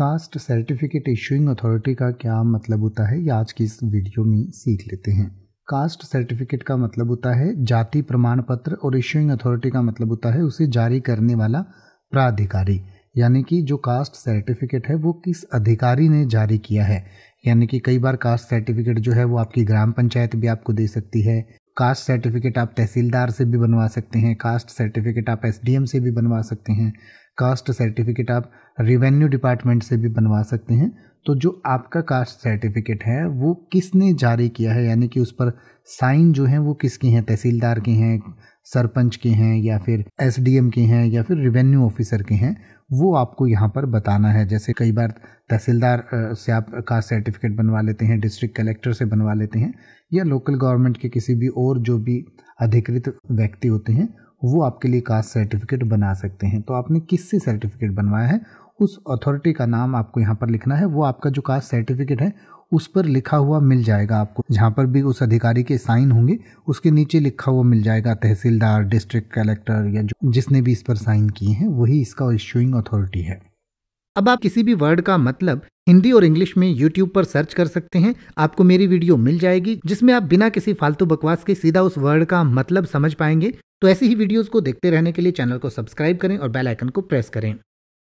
caste certificate issuing authority का क्या मतलब होता है ये आज की इस वीडियो में सीख लेते हैं कास्ट सर्टिफिकेट का मतलब होता है जाति प्रमाण पत्र और इशूइंग अथॉरिटी का मतलब होता है उसे जारी करने वाला प्राधिकारी यानी कि जो कास्ट सर्टिफिकेट है वो किस अधिकारी ने जारी किया है यानी कि कई बार कास्ट सर्टिफिकेट जो है वो आपकी ग्राम पंचायत भी आपको दे सकती है कास्ट सर्टिफिकेट आप तहसीलदार से भी बनवा सकते हैं कास्ट सर्टिफिकेट आप एस से भी बनवा सकते हैं कास्ट सर्टिफिकेट आप रिवेन्यू डिपार्टमेंट से भी बनवा सकते हैं तो जो आपका कास्ट सर्टिफिकेट है वो किसने जारी किया है यानी कि उस पर साइन जो है वो किसके हैं तहसीलदार के हैं सरपंच के हैं या फिर एसडीएम के हैं या फिर रिवेन्यू ऑफिसर के हैं वो आपको यहाँ पर बताना है जैसे कई बार तहसीलदार से आप का सर्टिफिकेट बनवा लेते हैं डिस्ट्रिक्ट कलेक्टर से बनवा लेते हैं या लोकल गवर्नमेंट के किसी भी और जो भी अधिकृत व्यक्ति होते हैं वो आपके लिए कास्ट सर्टिफिकेट बना सकते हैं तो आपने किससे सर्टिफिकेट बनवाया है उस अथॉरिटी का नाम आपको यहाँ पर लिखना है वो आपका जो कास्ट सर्टिफिकेट है उस पर लिखा हुआ मिल जाएगा आपको जहाँ पर भी उस अधिकारी के साइन होंगे उसके नीचे लिखा हुआ मिल जाएगा तहसीलदार डिस्ट्रिक्ट कलेक्टर या जो जिसने भी इस पर साइन किए हैं वही इसका इश्यूइंग अथॉरिटी है अब आप किसी भी वर्ड का मतलब हिंदी और इंग्लिश में यूट्यूब पर सर्च कर सकते हैं आपको मेरी वीडियो मिल जाएगी जिसमें आप बिना किसी फालतू बकवास के सीधा उस वर्ड का मतलब समझ पाएंगे तो ऐसी ही वीडियोस को देखते रहने के लिए चैनल को सब्सक्राइब करें और बेल आइकन को प्रेस करें